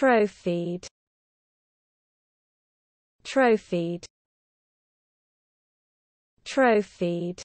Trophied Trophied Trophied